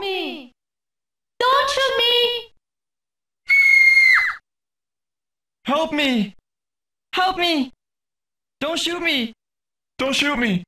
me! Don't shoot me! Help me! Help me! Don't shoot me! Don't shoot me!